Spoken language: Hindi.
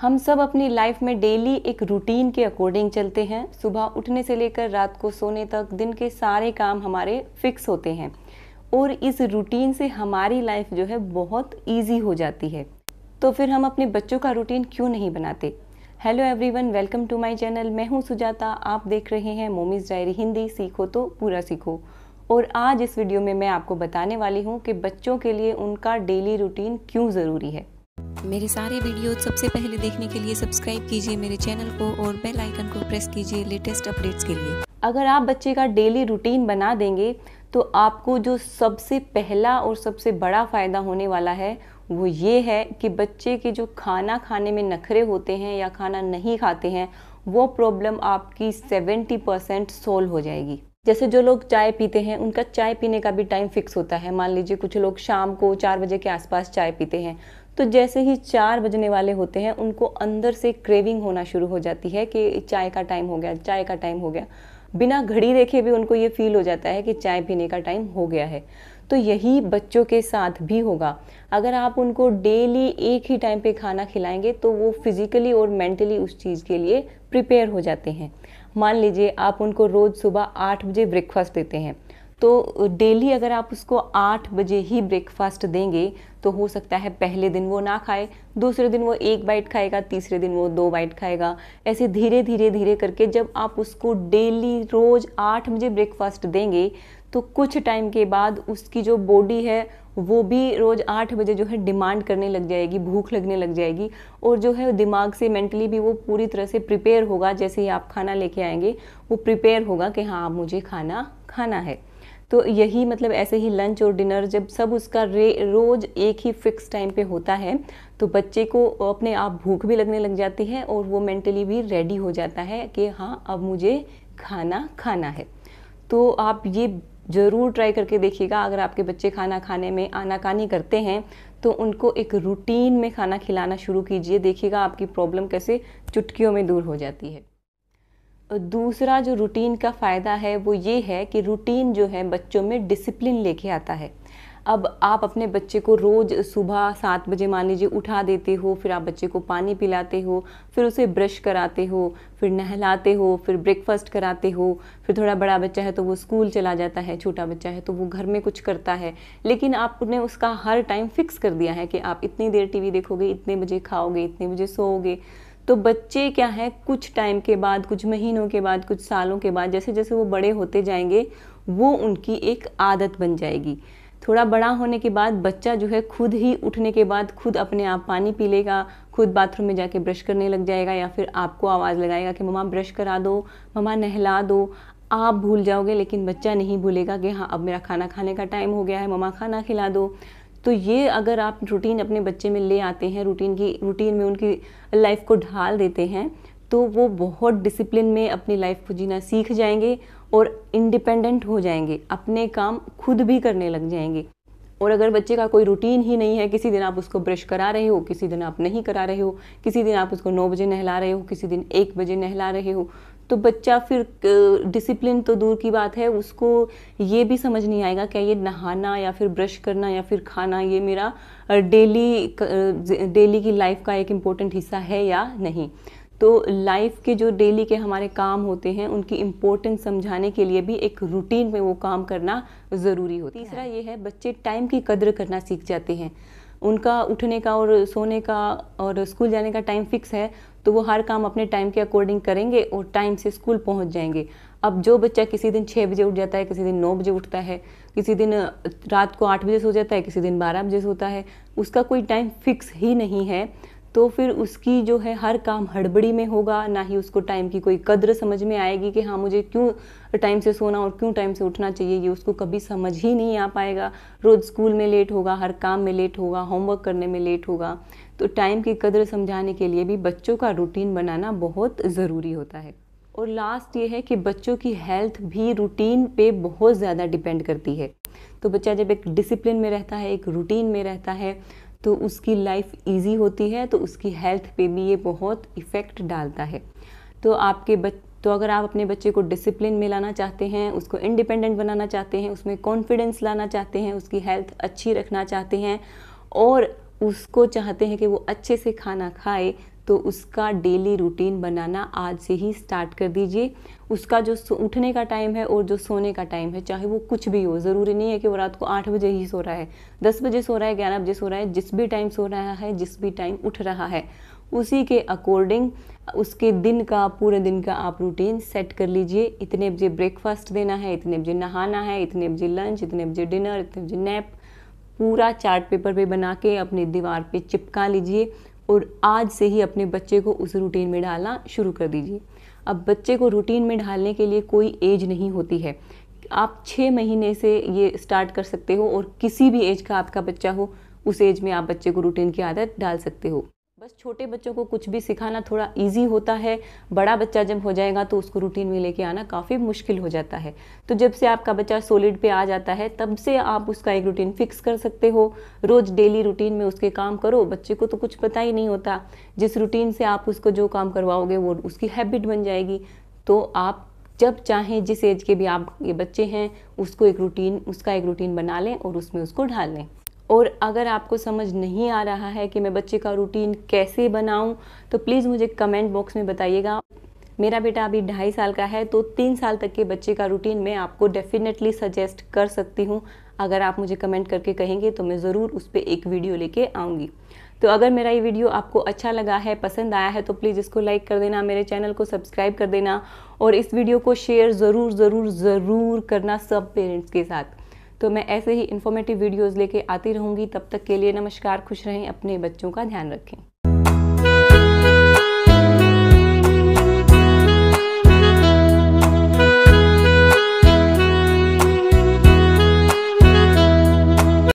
हम सब अपनी लाइफ में डेली एक रूटीन के अकॉर्डिंग चलते हैं सुबह उठने से लेकर रात को सोने तक दिन के सारे काम हमारे फिक्स होते हैं और इस रूटीन से हमारी लाइफ जो है बहुत ईजी हो जाती है तो फिर हम अपने बच्चों का रूटीन क्यों नहीं बनाते hello everyone welcome to my channel मैं हूं सुजाता आप देख रहे हैं मोमीज़ डायरी हिंदी सीखो तो पूरा सीखो और आज इस वीडियो में मैं आपको बताने वाली हूं कि बच्चों के लिए उनका डेली रूटीन क्यों ज़रूरी है मेरे सारे वीडियो सबसे पहले देखने के लिए सब्सक्राइब कीजिए मेरे चैनल को और बेल आइकन को प्रेस कीजिए लेटेस्ट अपडेट्स के लिए अगर आप बच्चे का डेली रूटीन बना देंगे तो आपको जो सबसे पहला और सबसे बड़ा फ़ायदा होने वाला है वो ये है कि बच्चे के जो खाना खाने में नखरे होते हैं या खाना नहीं खाते हैं वो प्रॉब्लम आपकी 70 परसेंट सोल्व हो जाएगी जैसे जो लोग चाय पीते हैं उनका चाय पीने का भी टाइम फिक्स होता है मान लीजिए कुछ लोग शाम को चार बजे के आसपास चाय पीते हैं तो जैसे ही चार बजने वाले होते हैं उनको अंदर से क्रेविंग होना शुरू हो जाती है कि चाय का टाइम हो गया चाय का टाइम हो गया बिना घड़ी देखे भी उनको ये फील हो जाता है कि चाय पीने का टाइम हो गया है तो यही बच्चों के साथ भी होगा अगर आप उनको डेली एक ही टाइम पे खाना खिलाएंगे तो वो फिज़िकली और मेंटली उस चीज़ के लिए प्रिपेयर हो जाते हैं मान लीजिए आप उनको रोज़ सुबह आठ बजे ब्रेकफास्ट देते हैं तो डेली अगर आप उसको आठ बजे ही ब्रेकफास्ट देंगे तो हो सकता है पहले दिन वो ना खाए दूसरे दिन वो एक बाइट खाएगा तीसरे दिन वो दो बाइट खाएगा ऐसे धीरे धीरे धीरे करके जब आप उसको डेली रोज़ आठ बजे ब्रेकफास्ट देंगे तो कुछ टाइम के बाद उसकी जो बॉडी है वो भी रोज़ आठ बजे जो है डिमांड करने लग जाएगी भूख लगने लग जाएगी और जो है दिमाग से मेंटली भी वो पूरी तरह से प्रिपेयर होगा जैसे ही आप खाना लेके आएंगे वो प्रिपेयर होगा कि हाँ मुझे खाना खाना है तो यही मतलब ऐसे ही लंच और डिनर जब सब उसका रे रोज़ एक ही फिक्स टाइम पे होता है तो बच्चे को अपने आप भूख भी लगने लग जाती है और वो मेंटली भी रेडी हो जाता है कि हाँ अब मुझे खाना खाना है तो आप ये ज़रूर ट्राई करके देखिएगा अगर आपके बच्चे खाना खाने में आनाकानी करते हैं तो उनको एक रूटीन में खाना खिलाना शुरू कीजिए देखिएगा आपकी प्रॉब्लम कैसे चुटकियों में दूर हो जाती है दूसरा जो रूटीन का फ़ायदा है वो ये है कि रूटीन जो है बच्चों में डिसिप्लिन लेके आता है अब आप अपने बच्चे को रोज़ सुबह सात बजे मान लीजिए उठा देते हो फिर आप बच्चे को पानी पिलाते हो फिर उसे ब्रश कराते हो फिर नहलाते हो फिर ब्रेकफास्ट कराते हो फिर थोड़ा बड़ा बच्चा है तो वो स्कूल चला जाता है छोटा बच्चा है तो वो घर में कुछ करता है लेकिन आपने उसका हर टाइम फिक्स कर दिया है कि आप इतनी देर टीवी देखोगे इतने बजे खाओगे इतने बजे सोओगे तो बच्चे क्या है कुछ टाइम के बाद कुछ महीनों के बाद कुछ सालों के बाद जैसे जैसे वो बड़े होते जाएंगे वो उनकी एक आदत बन जाएगी थोड़ा बड़ा होने के बाद बच्चा जो है खुद ही उठने के बाद खुद अपने आप पानी पी लेगा खुद बाथरूम में जाके ब्रश करने लग जाएगा या फिर आपको आवाज़ लगाएगा कि ममा ब्रश करा दो ममा नहला दो आप भूल जाओगे लेकिन बच्चा नहीं भूलेगा कि हाँ अब मेरा खाना खाने का टाइम हो गया है ममा खाना खिला दो तो ये अगर आप रूटीन अपने बच्चे में ले आते हैं रूटीन की रूटीन में उनकी लाइफ को ढाल देते हैं तो वो बहुत डिसिप्लिन में अपनी लाइफ को जीना सीख जाएंगे और इंडिपेंडेंट हो जाएंगे अपने काम खुद भी करने लग जाएंगे और अगर बच्चे का कोई रूटीन ही नहीं है किसी दिन आप उसको ब्रश करा रहे हो किसी दिन आप नहीं करा रहे हो किसी दिन आप उसको नौ बजे नहला रहे हो किसी दिन एक बजे नहला रहे हो तो बच्चा फिर डिसिप्लिन तो दूर की बात है उसको ये भी समझ नहीं आएगा क्या ये नहाना या फिर ब्रश करना या फिर खाना ये मेरा डेली डेली की लाइफ का एक इम्पोर्टेंट हिस्सा है या नहीं तो लाइफ के जो डेली के हमारे काम होते हैं उनकी इम्पोर्टेंस समझाने के लिए भी एक रूटीन में वो काम करना ज़रूरी होता है तीसरा ये है बच्चे टाइम की कदर करना सीख जाते हैं उनका उठने का और सोने का और स्कूल जाने का टाइम फिक्स है तो वो हर काम अपने टाइम के अकॉर्डिंग करेंगे और टाइम से स्कूल पहुंच जाएंगे अब जो बच्चा किसी दिन छः बजे उठ जाता है किसी दिन नौ बजे उठता है किसी दिन रात को आठ बजे सो जाता है किसी दिन बारह बजे सोता है उसका कोई टाइम फिक्स ही नहीं है तो फिर उसकी जो है हर काम हड़बड़ी में होगा ना ही उसको टाइम की कोई कद्र समझ में आएगी कि हाँ मुझे क्यों टाइम से सोना और क्यों टाइम से उठना चाहिए ये उसको कभी समझ ही नहीं आ पाएगा रोज़ स्कूल में लेट होगा हर काम में लेट होगा होमवर्क करने में लेट होगा तो टाइम की कद्र समझाने के लिए भी बच्चों का रूटीन बनाना बहुत ज़रूरी होता है और लास्ट ये है कि बच्चों की हेल्थ भी रूटीन पे बहुत ज़्यादा डिपेंड करती है तो बच्चा जब एक डिसिप्लिन में रहता है एक रूटीन में रहता है तो उसकी लाइफ इजी होती है तो उसकी हेल्थ पे भी ये बहुत इफ़ेक्ट डालता है तो आपके बच तो अगर आप अपने बच्चे को डिसिप्लिन में लाना चाहते हैं उसको इंडिपेंडेंट बनाना चाहते हैं उसमें कॉन्फिडेंस लाना चाहते हैं उसकी हेल्थ अच्छी रखना चाहते हैं और उसको चाहते हैं कि वो अच्छे से खाना खाए तो उसका डेली रूटीन बनाना आज से ही स्टार्ट कर दीजिए उसका जो उठने का टाइम है और जो सोने का टाइम है चाहे वो कुछ भी हो ज़रूरी नहीं है कि वो रात को आठ बजे ही सो रहा है दस बजे सो रहा है ग्यारह बजे सो रहा है जिस भी टाइम सो रहा है जिस भी टाइम उठ रहा है उसी के अकॉर्डिंग उसके दिन का पूरे दिन का आप रूटीन सेट कर लीजिए इतने बजे ब्रेकफास्ट देना है इतने बजे नहाना है इतने बजे लंच इतने बजे डिनर इतने बजे नैप पूरा चार्ट पेपर पे बना के अपनी दीवार पे चिपका लीजिए और आज से ही अपने बच्चे को उस रूटीन में डालना शुरू कर दीजिए अब बच्चे को रूटीन में ढालने के लिए कोई एज नहीं होती है आप छः महीने से ये स्टार्ट कर सकते हो और किसी भी एज का आपका बच्चा हो उस एज में आप बच्चे को रूटीन की आदत डाल सकते हो बस छोटे बच्चों को कुछ भी सिखाना थोड़ा इजी होता है बड़ा बच्चा जब हो जाएगा तो उसको रूटीन में लेके आना काफ़ी मुश्किल हो जाता है तो जब से आपका बच्चा सोलिड पे आ जाता है तब से आप उसका एक रूटीन फिक्स कर सकते हो रोज़ डेली रूटीन में उसके काम करो बच्चे को तो कुछ पता ही नहीं होता जिस रूटीन से आप उसको जो काम करवाओगे वो उसकी हैबिट बन जाएगी तो आप जब चाहें जिस एज के भी आप ये बच्चे हैं उसको एक रूटीन उसका एक रूटीन बना लें और उसमें उसको ढाल लें और अगर आपको समझ नहीं आ रहा है कि मैं बच्चे का रूटीन कैसे बनाऊं तो प्लीज़ मुझे कमेंट बॉक्स में बताइएगा मेरा बेटा अभी ढाई साल का है तो तीन साल तक के बच्चे का रूटीन मैं आपको डेफिनेटली सजेस्ट कर सकती हूँ अगर आप मुझे कमेंट करके कहेंगे तो मैं ज़रूर उस पर एक वीडियो लेके आऊँगी तो अगर मेरा ये वीडियो आपको अच्छा लगा है पसंद आया है तो प्लीज़ इसको लाइक कर देना मेरे चैनल को सब्सक्राइब कर देना और इस वीडियो को शेयर ज़रूर ज़रूर ज़रूर करना सब पेरेंट्स के साथ तो मैं ऐसे ही इन्फॉर्मेटिव वीडियोज़ लेके आती रहूँगी तब तक के लिए नमस्कार खुश रहें अपने बच्चों का ध्यान रखें